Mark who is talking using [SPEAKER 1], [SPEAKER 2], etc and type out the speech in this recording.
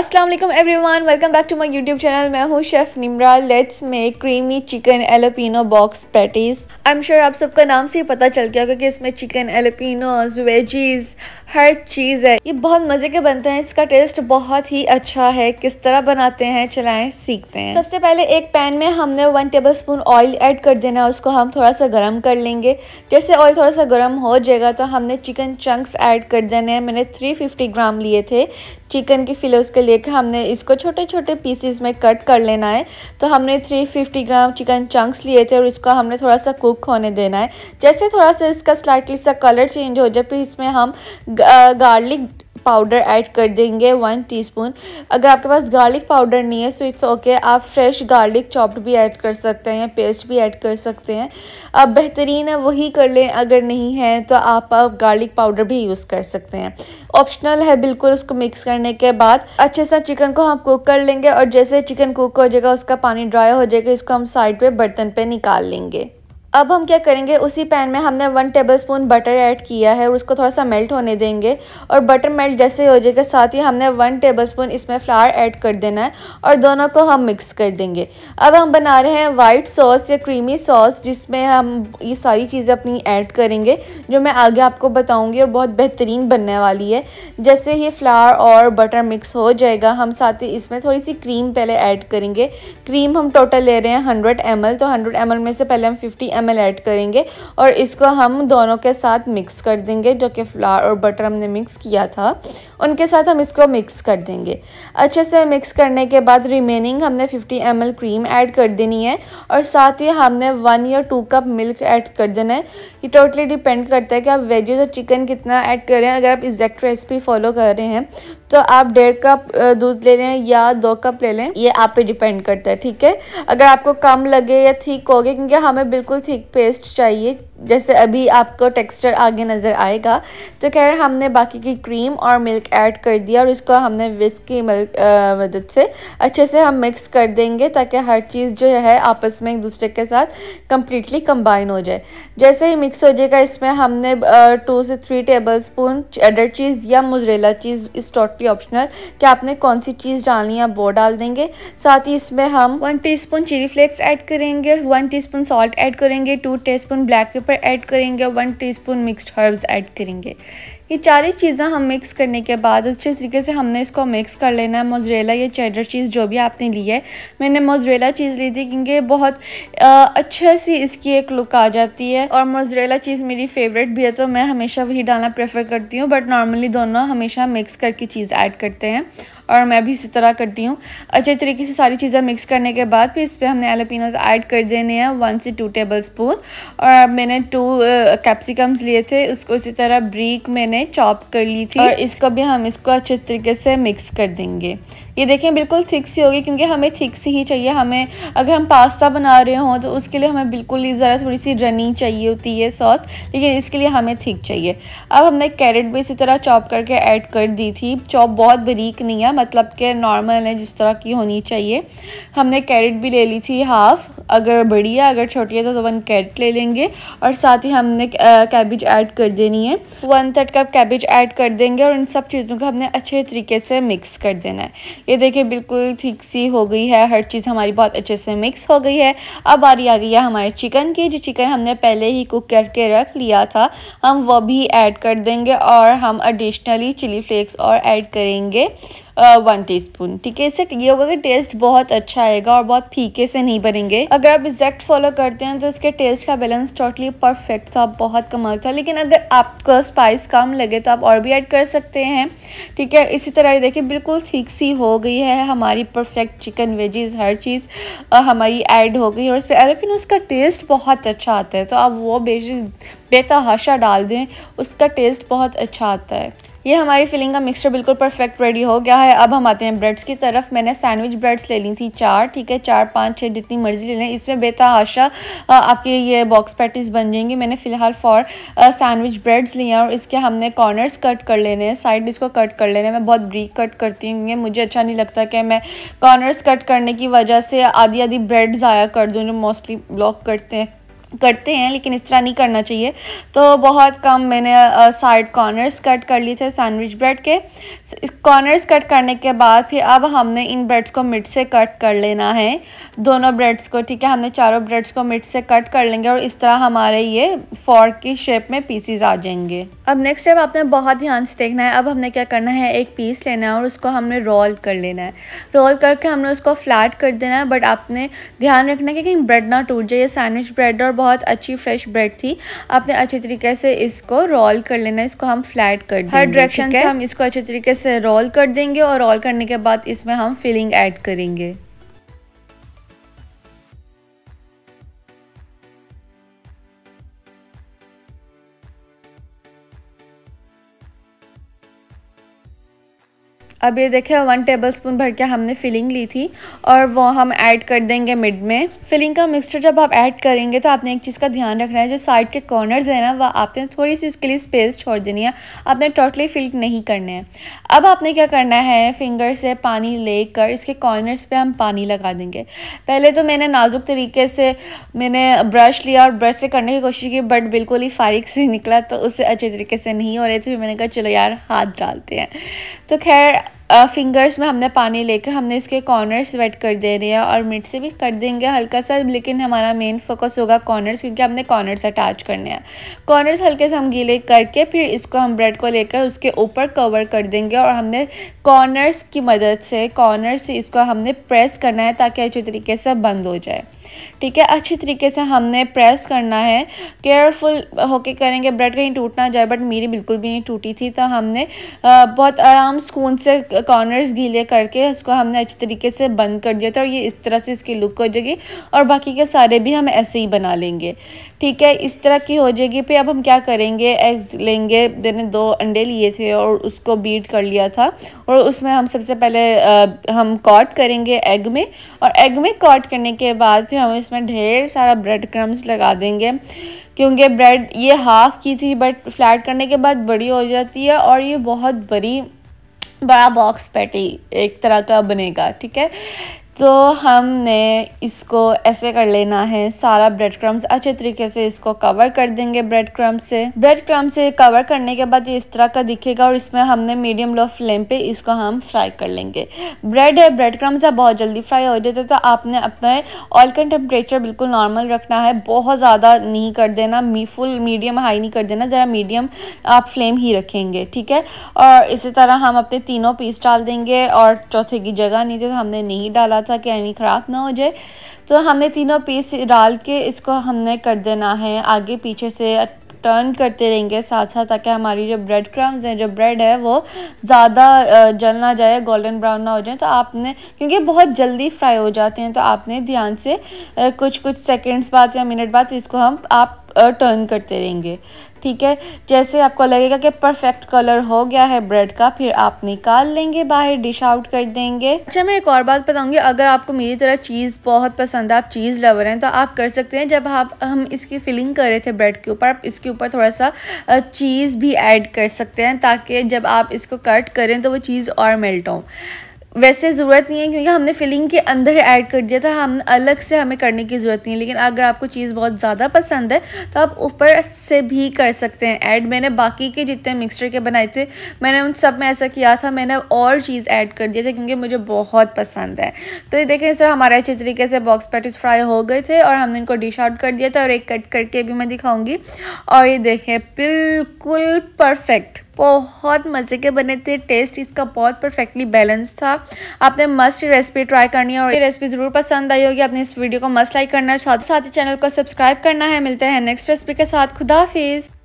[SPEAKER 1] अस्सलाम वालेकुम everyone welcome back to my YouTube channel मैं हूँ chef Nimra let's make creamy chicken jalapeno box patties I am sure आप सबका नाम से ही पता चल गया होगा कि इसमें चिकन एलोपिनोज वेजीज़ हर चीज़ है ये बहुत मज़े के बनते हैं इसका टेस्ट बहुत ही अच्छा है किस तरह बनाते हैं चलाएँ सीखते हैं सबसे पहले एक पैन में हमने one tablespoon oil add कर देना है उसको हम थोड़ा सा गर्म कर लेंगे जैसे ऑयल थोड़ा सा गर्म हो जाएगा तो हमने चिकन चंक्स ऐड कर देने हैं मैंने थ्री ग्राम लिए थे चिकन की फिलोस के लेकर हमने इसको छोटे छोटे पीसीस में कट कर लेना है तो हमने 350 ग्राम चिकन चंक्स लिए थे और इसको हमने थोड़ा सा कुक होने देना है जैसे थोड़ा सा इसका स्लाइटली सा कलर चेंज हो जाए फिर तो इसमें हम गार्लिक पाउडर ऐड कर देंगे वन टीस्पून अगर आपके पास गार्लिक पाउडर नहीं है सो इट्स ओके आप फ्रेश गार्लिक चॉप्ड भी ऐड कर सकते हैं पेस्ट भी ऐड कर सकते हैं आप बेहतरीन है वही कर लें अगर नहीं है तो आप, गार्लिक पाउडर भी यूज़ कर सकते हैं ऑप्शनल है बिल्कुल उसको मिक्स करने के बाद अच्छे से चिकन को हम कुक कर लेंगे और जैसे चिकन कुक हो जाएगा उसका पानी ड्राई हो जाएगा इसको हम साइड पर बर्तन पर निकाल लेंगे अब हम क्या करेंगे उसी पैन में हमने one tablespoon butter add किया है और उसको थोड़ा सा मेल्ट होने देंगे और बटर मेल्ट जैसे हो जाएगा साथ ही हमने वन टेबल स्पून इसमें फ्लावर ऐड कर देना है और दोनों को हम मिक्स कर देंगे अब हम बना रहे हैं वाइट सॉस या क्रीमी सॉस जिसमें हम ये सारी चीज़ें अपनी ऐड करेंगे जो मैं आगे आपको बताऊँगी और बहुत बेहतरीन बनने वाली है जैसे ही फ्लावर और बटर मिक्स हो जाएगा हम साथ ही इसमें थोड़ी सी क्रीम पहले ऐड करेंगे क्रीम हम टोटल ले रहे हैं हंड्रेड एम तो हंड्रेड एम में से पहले हम फिफ्टी एम ऐड करेंगे और इसको हम दोनों के साथ मिक्स कर देंगे जो कि फ्लावर और बटर हमने मिक्स किया था उनके साथ हम इसको मिक्स कर देंगे अच्छे से मिक्स करने के बाद रिमेनिंग हमने 50 एम क्रीम ऐड कर देनी है और साथ ही हमने वन या टू कप मिल्क ऐड कर देना है ये टोटली डिपेंड करता है कि आप वेजेज और चिकन कितना ऐड कर रहे हैं अगर आप एग्जैक्ट रेसिपी फॉलो कर रहे हैं तो आप डेढ़ कप दूध ले लें या दो कप ले लें ये आप पे डिपेंड करता है ठीक है अगर आपको कम लगे या ठीक हो गए क्योंकि हमें बिल्कुल थिक पेस्ट चाहिए जैसे अभी आपको टेक्सचर आगे नज़र आएगा तो खैर हमने बाकी की क्रीम और मिल्क ऐड कर दिया और इसको हमने विस्क की मिल्क मदद से अच्छे से हम मिक्स कर देंगे ताकि हर चीज़ जो है आपस में एक दूसरे के साथ कम्प्लीटली कम्बाइन हो जाए जैसे ही मिक्स हो जाएगा इसमें हमने टू से three tablespoon cheddar cheese या मुजरेला चीज़ इस टोटली ऑप्शनल कि आपने कौन सी चीज़ डालनी है वो डाल देंगे साथ ही इसमें हम one teaspoon chili flakes add करेंगे one teaspoon salt add करेंगे two teaspoon black pepper पर ऐड करेंगे one teaspoon mixed herbs add करेंगे ये चारी चीज़ें हम मिक्स करने के बाद अच्छे तरीके से हमने इसको मिक्स कर लेना है मोजरेला या चेडर चीज़ जो भी आपने ली है मैंने मोजरेला चीज़ ली थी क्योंकि बहुत अच्छे सी इसकी एक लुक आ जाती है और मोजरेला चीज़ मेरी फेवरेट भी है तो मैं हमेशा वही डालना प्रेफर करती हूँ बट नॉर्मली दोनों हमेशा मिक्स करके चीज़ ऐड करते हैं और मैं भी इसी तरह करती हूँ अच्छे तरीके से सारी चीज़ें मिक्स करने के बाद फिर इस पर हमने एलोपिनोज ऐड कर देने हैं वन से टू टेबल स्पून और मैंने टू कैप्सिकम्स लिए थे उसको इसी तरह ब्रीक मैंने चॉप कर ली थी और इसको भी हम इसको अच्छे तरीके से मिक्स कर देंगे ये देखें बिल्कुल थिक सी होगी क्योंकि हमें थिक सी ही चाहिए हमें अगर हम पास्ता बना रहे हों तो उसके लिए हमें बिल्कुल ही ज़रा थोड़ी सी रनी चाहिए होती है सॉस लेकिन इसके लिए हमें थिक चाहिए अब हमने कैरेट भी इसी तरह चॉप करके ऐड कर दी थी चॉप बहुत बरीक नहीं है मतलब कि नॉर्मल है जिस तरह की होनी चाहिए हमने कैरेट भी ले ली थी हाफ़ अगर बड़ी है अगर छोटी है तो, तो वन कैरेट ले लेंगे और साथ ही हमने कैबिज ऐड कर देनी है one third cup cabbage add कर देंगे और इन सब चीज़ों को हमने अच्छे तरीके से मिक्स कर देना है ये देखिए बिल्कुल ठीक सी हो गई है हर चीज़ हमारी बहुत अच्छे से मिक्स हो गई है अब बारी आ गई है हमारे चिकन की जो चिकन हमने पहले ही कुक करके रख लिया था हम वह भी ऐड कर देंगे और हम एडिशनली चिली फ्लेक्स और ऐड करेंगे वन टीस्पून ठीक है इससे ये होगा कि टेस्ट बहुत अच्छा आएगा और बहुत फीके से नहीं बनेंगे अगर आप एग्जैक्ट फॉलो करते हैं तो इसके टेस्ट का बैलेंस टोटली परफेक्ट था बहुत कमाल था लेकिन अगर आपको स्पाइस कम लगे तो आप और भी ऐड कर सकते हैं ठीक है इसी तरह देखिए बिल्कुल ठीक सी हो गई है हमारी परफेक्ट चिकन वेजीज हर चीज़ हमारी ऐड हो गई और इस पर एलोपिन उसका टेस्ट बहुत अच्छा आता है तो आप वो बेतहाशा डाल दें उसका टेस्ट बहुत अच्छा आता है ये हमारी फिलिंग का मिक्सचर बिल्कुल परफेक्ट रेडी हो गया है अब हम आते हैं ब्रेड्स की तरफ मैंने सैंडविच ब्रेड्स ले ली थी चार ठीक है चार पाँच छः जितनी मर्जी ले लें इसमें आशा आपके ये बॉक्स पैटीज बन जाएंगी मैंने फ़िलहाल फॉर सैंडविच ब्रेड्स लिए हैं और इसके हमने कॉर्नर्स कट कर लेने हैं साइड इसको कट कर लेने मैं बहुत ब्रीक कट करती हूँ मुझे अच्छा नहीं लगता कि मैं कॉर्नर्स कट करने की वजह से आधी आधी ब्रेड ज़ाया कर दूँ जो मोस्टली ब्लॉक करते हैं करते हैं लेकिन इस तरह नहीं करना चाहिए तो बहुत कम मैंने साइड कॉर्नर्स कट कर लिए थे सैंडविच ब्रेड के कॉर्नर्स कट करने के बाद फिर अब हमने इन ब्रेड्स को मिट से कट कर लेना है दोनों ब्रेड्स को ठीक है हमने चारों ब्रेड्स को मिट से कट कर लेंगे और इस तरह हमारे ये फॉर्क की शेप में पीसीज आ जाएंगे अब नेक्स्ट स्टेप आपने बहुत ध्यान से देखना है अब हमने क्या करना है एक पीस लेना है और उसको हमने रोल कर लेना है रोल करके हमने उसको फ्लैट कर देना है बट आपने ध्यान रखना है कि कहीं ब्रेड ना टूट जाए सैंडविच ब्रेड और बहुत अच्छी फ्रेश ब्रेड थी आपने अच्छे तरीके से इसको रोल कर लेना इसको हम फ्लैट कर देंगे हर डायरेक्शन से हम इसको अच्छे तरीके से रोल कर देंगे और रोल करने के बाद इसमें हम फिलिंग ऐड करेंगे अब ये देखें वन टेबल स्पून भर के हमने फिलिंग ली थी और वो हम ऐड कर देंगे मिड में फिलिंग का मिक्सचर जब आप ऐड करेंगे तो आपने एक चीज़ का ध्यान रखना है जो साइड के कॉर्नर्स हैं ना वह आपने थोड़ी सी उसके लिए स्पेस छोड़ देनी है आपने टोटली फिल नहीं करना है अब आपने क्या करना है फिंगर से पानी लेकर इसके कॉर्नर्स पर हम पानी लगा देंगे पहले तो मैंने नाजुक तरीके से मैंने ब्रश लिया और ब्रश से करने की कोशिश की बट बिल्कुल ही फारिक से निकला तो उससे अच्छे तरीके से नहीं हो रहे थे फिर मैंने कहा चलो यार हाथ डालते हैं तो खैर फिंगर्स में हमने पानी लेकर हमने इसके कॉर्नर्स वेट कर दे रहे हैं और मिड से भी कर देंगे हल्का सा लेकिन हमारा मेन फोकस होगा कॉर्नर्स क्योंकि हमने कॉर्नर्स अटैच करने हैं कॉर्नर्स हल्के से हम गीले करके फिर इसको हम ब्रेड को लेकर उसके ऊपर कवर कर देंगे और हमने कॉर्नर्स की मदद से कॉर्नर से इसको हमने प्रेस करना है ताकि अच्छे तरीके से बंद हो जाए ठीक है अच्छे तरीके से हमने प्रेस करना है केयरफुल होके करेंगे ब्रेड कहीं टूट ना जाए बट मेरी बिल्कुल भी नहीं टूटी थी तो हमने बहुत आराम सुकून से कॉर्नर्स गीले करके उसको हमने अच्छे तरीके से बंद कर दिया था और ये इस तरह से इसकी लुक हो जाएगी और बाकी के सारे भी हम ऐसे ही बना लेंगे ठीक है इस तरह की हो जाएगी फिर अब हम क्या करेंगे एग्स लेंगे मैंने दो अंडे लिए थे और उसको बीट कर लिया था और उसमें हम सबसे पहले आ, हम कॉट करेंगे एग में और एग में कॉट करने के बाद फिर हम इसमें ढेर सारा ब्रेड क्रम्स लगा देंगे क्योंकि ब्रेड ये हाफ़ की थी बट फ्लैट करने के बाद बड़ी हो जाती है और ये बहुत बड़ी बड़ा बॉक्स पैटी एक तरह का बनेगा ठीक है तो हमने इसको ऐसे कर लेना है सारा ब्रेड क्रम्स अच्छे तरीके से इसको कवर कर देंगे ब्रेड क्रम से ब्रेड क्रम से कवर करने के बाद ये इस तरह का दिखेगा और इसमें हमने मीडियम लो फ्लेम पे इसको हम फ्राई कर लेंगे ब्रेड है ब्रेड क्रम्स है बहुत जल्दी फ्राई हो जाते तो आपने अपना ऑयल का टेम्परेचर बिल्कुल नॉर्मल रखना है बहुत ज़्यादा नहीं कर देना मी फुल मीडियम हाई नहीं कर देना ज़रा मीडियम आप फ्लेम ही रखेंगे ठीक है और इसी तरह हम अपने तीनों पीस डाल देंगे और चौथे की जगह नहीं थी तो हमने नहीं डाला था सा आई ख़राब ना हो जाए तो हमें तीनों पीस डाल के इसको हमने कर देना है आगे पीछे से टर्न करते रहेंगे साथ साथ ताकि हमारी जो ब्रेड क्रम्स हैं जो ब्रेड है वो ज़्यादा जल ना जाए गोल्डन ब्राउन ना हो जाए तो आपने क्योंकि बहुत जल्दी फ्राई हो जाते हैं तो आपने ध्यान से कुछ कुछ सेकंड्स बाद या मिनट बाद इसको हम आप टर्न करते रहेंगे ठीक है जैसे आपको लगेगा कि परफेक्ट कलर हो गया है ब्रेड का फिर आप निकाल लेंगे बाहर डिश आउट कर देंगे अच्छा मैं एक और बात बताऊंगी अगर आपको मेरी तरह चीज़ बहुत पसंद है आप चीज़ लवर हैं तो आप कर सकते हैं जब आप हम इसकी फिलिंग कर रहे थे ब्रेड के ऊपर आप इसके ऊपर थोड़ा सा चीज़ भी ऐड कर सकते हैं ताकि जब आप इसको कट करें तो वो चीज़ और मेल्ट हो वैसे ज़रूरत नहीं है क्योंकि हमने फिलिंग के अंदर ऐड कर दिया था हम अलग से हमें करने की ज़रूरत नहीं है लेकिन अगर आपको चीज़ बहुत ज़्यादा पसंद है तो आप ऊपर से भी कर सकते हैं ऐड मैंने बाकी के जितने मिक्सचर के बनाए थे मैंने उन सब में ऐसा किया था मैंने और चीज़ ऐड कर दिया था क्योंकि मुझे बहुत पसंद है तो ये देखें इस तरह हमारे अच्छे तरीके से बॉक्स पैटिस फ्राई हो गए थे और हमने इनको डिश आउट कर दिया था और एक कट करके भी मैं दिखाऊँगी और ये देखें बिल्कुल परफेक्ट बहुत मज़े के बने थे टेस्ट इसका बहुत परफेक्टली बैलेंस था आपने मस्ट रेसिपी ट्राई करनी है और ये रेसिपी ज़रूर पसंद आई होगी आपने इस वीडियो को मस्ट लाइक करना है साथ साथ ही चैनल को सब्सक्राइब करना है मिलते हैं नेक्स्ट रेसिपी के साथ खुदाफिज़